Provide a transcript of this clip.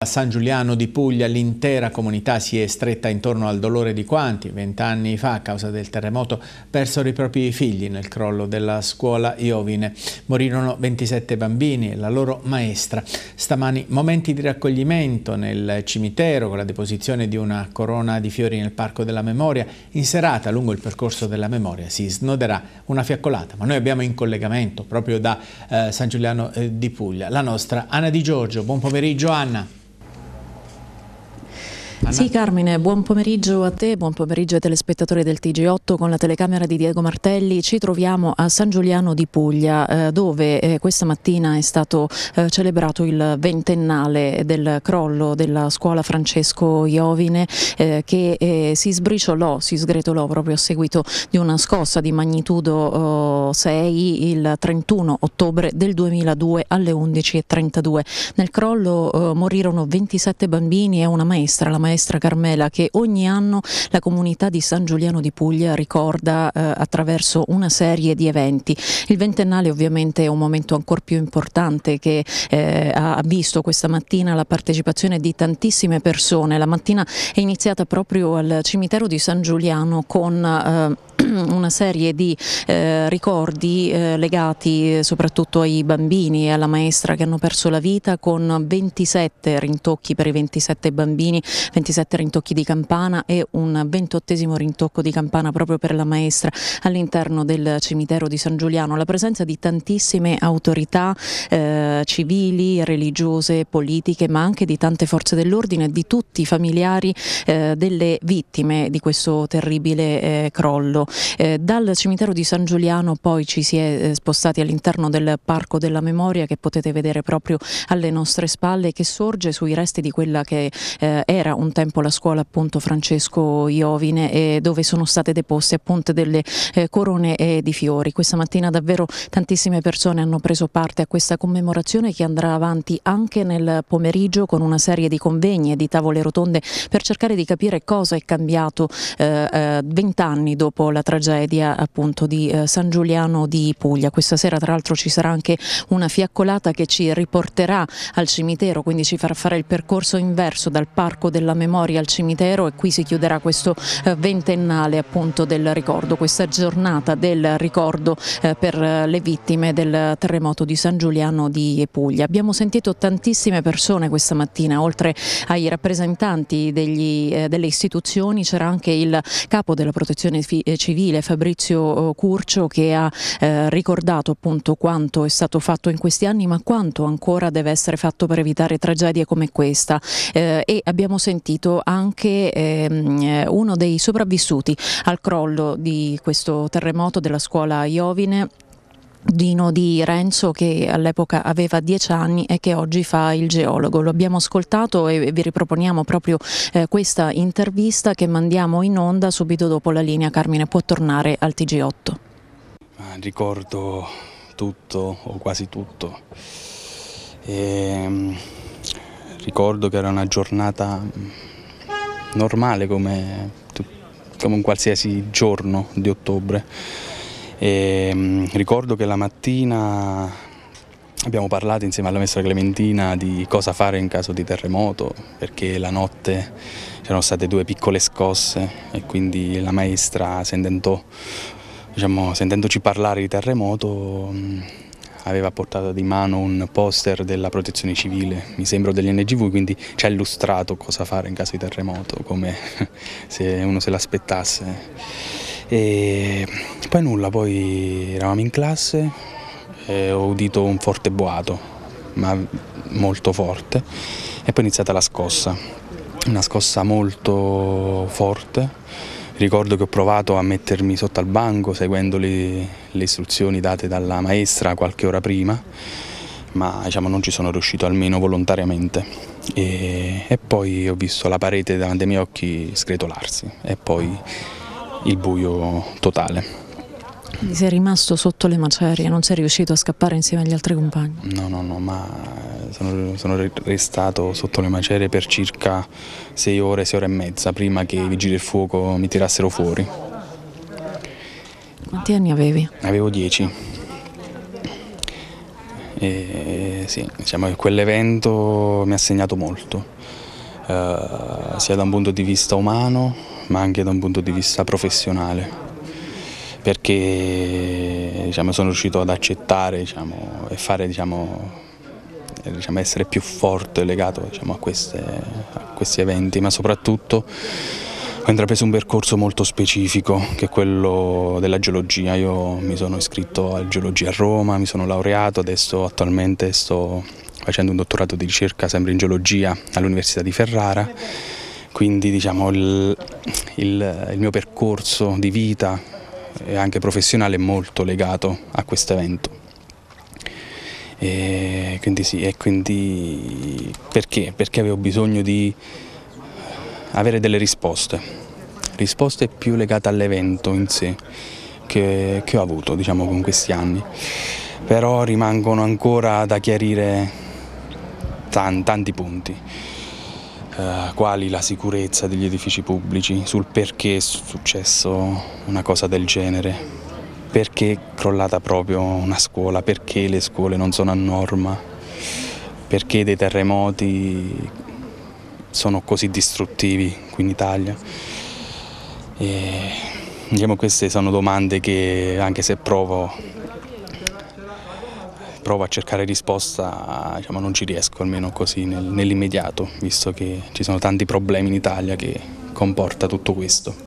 A San Giuliano di Puglia l'intera comunità si è stretta intorno al dolore di quanti, vent'anni fa, a causa del terremoto, persero i propri figli nel crollo della scuola Iovine. Morirono 27 bambini e la loro maestra. Stamani momenti di raccoglimento nel cimitero con la deposizione di una corona di fiori nel Parco della Memoria. In serata, lungo il percorso della memoria, si snoderà una fiaccolata. Ma noi abbiamo in collegamento, proprio da eh, San Giuliano eh, di Puglia, la nostra Anna Di Giorgio. Buon pomeriggio Anna. Sì Carmine, buon pomeriggio a te, buon pomeriggio ai telespettatori del TG8 con la telecamera di Diego Martelli. Ci troviamo a San Giuliano di Puglia eh, dove eh, questa mattina è stato eh, celebrato il ventennale del crollo della scuola Francesco Iovine che si sbriciolò, si sgretolò proprio a seguito di una scossa di magnitudo 6 il 31 ottobre del 2002 alle 11.32. Nel crollo oh, morirono 27 bambini e una maestra, la maestra maestra Carmela che ogni anno la comunità di San Giuliano di Puglia ricorda eh, attraverso una serie di eventi. Il ventennale ovviamente è un momento ancora più importante che eh, ha visto questa mattina la partecipazione di tantissime persone. La mattina è iniziata proprio al cimitero di San Giuliano con... Eh, una serie di eh, ricordi eh, legati eh, soprattutto ai bambini e alla maestra che hanno perso la vita con 27 rintocchi per i 27 bambini, 27 rintocchi di campana e un 28 rintocco di campana proprio per la maestra all'interno del cimitero di San Giuliano. La presenza di tantissime autorità eh, civili, religiose, politiche, ma anche di tante forze dell'ordine, e di tutti i familiari eh, delle vittime di questo terribile eh, crollo. Eh, dal cimitero di San Giuliano poi ci si è eh, spostati all'interno del Parco della Memoria che potete vedere proprio alle nostre spalle che sorge sui resti di quella che eh, era un un tempo la scuola appunto Francesco Iovine eh, dove sono state deposte appunto delle eh, corone eh, di fiori. Questa mattina davvero tantissime persone hanno preso parte a questa commemorazione che andrà avanti anche nel pomeriggio con una serie di convegni e di tavole rotonde per cercare di capire cosa è cambiato eh, eh, vent'anni dopo la tragedia appunto di eh, San Giuliano di Puglia. Questa sera tra l'altro ci sarà anche una fiaccolata che ci riporterà al cimitero, quindi ci farà fare il percorso inverso dal parco della memoria al cimitero e qui si chiuderà questo eh, ventennale appunto del ricordo, questa giornata del ricordo eh, per eh, le vittime del terremoto di San Giuliano di Puglia. Abbiamo sentito tantissime persone questa mattina, oltre ai rappresentanti degli, delle istituzioni c'era anche il capo della protezione civile Fabrizio Curcio che ha ricordato appunto quanto è stato fatto in questi anni ma quanto ancora deve essere fatto per evitare tragedie come questa eh, e abbiamo sentito sentito anche ehm, uno dei sopravvissuti al crollo di questo terremoto della scuola Iovine Dino di Renzo che all'epoca aveva 10 anni e che oggi fa il geologo. Lo abbiamo ascoltato e vi riproponiamo proprio eh, questa intervista che mandiamo in onda subito dopo la linea Carmine può tornare al TG8. Ricordo tutto o quasi tutto. E, ehm, ricordo che era una giornata normale come, come un qualsiasi giorno di ottobre. E, ehm, ricordo che la mattina abbiamo parlato insieme alla maestra Clementina di cosa fare in caso di terremoto, perché la notte c'erano state due piccole scosse e quindi la maestra sentendo, diciamo, sentendoci parlare di terremoto aveva portato di mano un poster della protezione civile, mi sembra degli NGV, quindi ci ha illustrato cosa fare in caso di terremoto, come se uno se l'aspettasse. E poi nulla, poi eravamo in classe e ho udito un forte boato, ma molto forte, e poi è iniziata la scossa, una scossa molto forte Ricordo che ho provato a mettermi sotto al banco seguendo le, le istruzioni date dalla maestra qualche ora prima, ma diciamo, non ci sono riuscito almeno volontariamente. E, e poi ho visto la parete davanti ai miei occhi sgretolarsi e poi il buio totale. Quindi sei rimasto sotto le macerie, non sei riuscito a scappare insieme agli altri compagni? No, no, no, ma sono, sono restato sotto le macerie per circa sei ore, sei ore e mezza prima che i vigili del fuoco mi tirassero fuori. Quanti anni avevi? Avevo dieci. E, sì, diciamo che quell'evento mi ha segnato molto, eh, sia da un punto di vista umano ma anche da un punto di vista professionale perché diciamo, sono riuscito ad accettare diciamo, e fare, diciamo, eh, diciamo essere più forte legato diciamo, a, queste, a, questi eventi, ma soprattutto ho intrapreso un percorso molto specifico che è quello della geologia. Io mi sono iscritto a geologia a Roma, mi sono laureato, adesso attualmente sto facendo un dottorato di ricerca sempre in geologia all'Università di Ferrara quindi diciamo, il, il, il, mio percorso di vita e anche professionale molto legato a questo evento. E quindi sì, e quindi perché? Perché avevo bisogno di eh, avere delle risposte, risposte più legate all'evento in sé che, che ho avuto diciamo, con questi anni, però rimangono ancora da chiarire tanti, tanti punti eh, quali la sicurezza degli edifici pubblici, sul perché è successo una cosa del genere, perché è crollata proprio una scuola, perché le scuole non sono a norma, perché dei terremoti sono così distruttivi qui in Italia. E, diciamo, queste sono domande che anche se provo provo a cercare risposta, diciamo, non ci riesco almeno così nel, nell'immediato, visto che ci sono tanti problemi in Italia che comporta tutto questo.